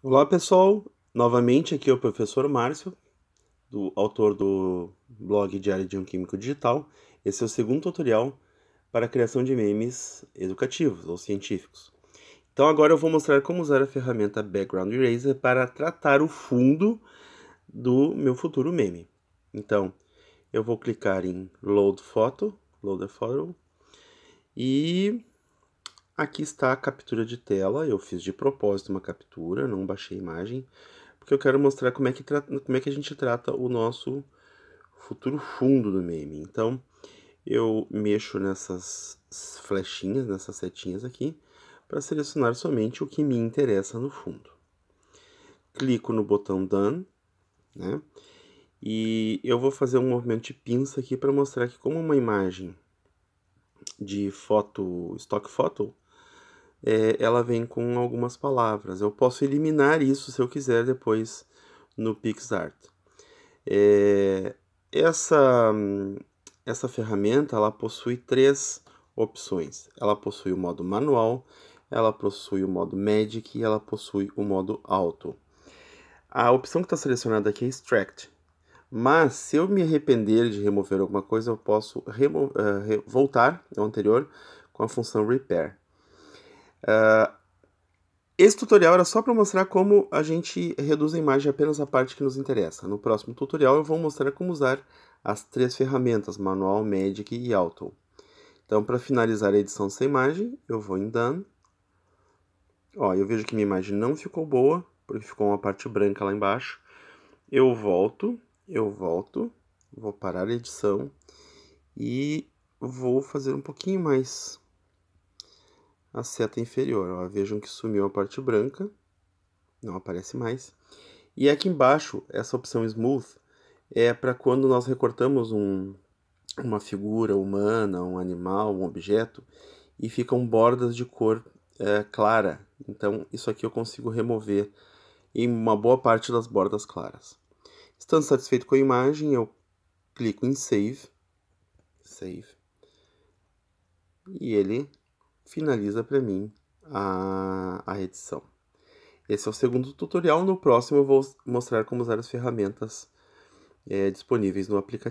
Olá pessoal, novamente aqui é o professor Márcio, do autor do blog Diário de um Químico Digital. Esse é o segundo tutorial para a criação de memes educativos ou científicos. Então agora eu vou mostrar como usar a ferramenta Background Eraser para tratar o fundo do meu futuro meme. Então eu vou clicar em Load Photo, Load a Photo, e Aqui está a captura de tela, eu fiz de propósito uma captura, não baixei a imagem, porque eu quero mostrar como é que, como é que a gente trata o nosso futuro fundo do meme. Então, eu mexo nessas flechinhas, nessas setinhas aqui, para selecionar somente o que me interessa no fundo. Clico no botão Done, né? E eu vou fazer um movimento de pinça aqui para mostrar que como uma imagem de foto, stock photo, é, ela vem com algumas palavras. Eu posso eliminar isso se eu quiser depois no PixArt. É, essa, essa ferramenta ela possui três opções. Ela possui o modo manual, ela possui o modo Magic e ela possui o modo Auto. A opção que está selecionada aqui é Extract. Mas se eu me arrepender de remover alguma coisa, eu posso uh, voltar ao anterior com a função Repair. Uh, esse tutorial era só para mostrar como a gente reduz a imagem é apenas a parte que nos interessa. No próximo tutorial eu vou mostrar como usar as três ferramentas, Manual, Magic e Auto. Então, para finalizar a edição sem imagem, eu vou em Done. Ó, eu vejo que minha imagem não ficou boa, porque ficou uma parte branca lá embaixo. Eu volto, eu volto, vou parar a edição e vou fazer um pouquinho mais a seta inferior. Ó. Vejam que sumiu a parte branca, não aparece mais. E aqui embaixo, essa opção Smooth é para quando nós recortamos um, uma figura humana, um animal, um objeto, e ficam bordas de cor é, clara. Então, isso aqui eu consigo remover em uma boa parte das bordas claras. Estando satisfeito com a imagem, eu clico em Save. Save. E ele finaliza para mim a, a edição. Esse é o segundo tutorial. No próximo eu vou mostrar como usar as ferramentas é, disponíveis no aplicativo.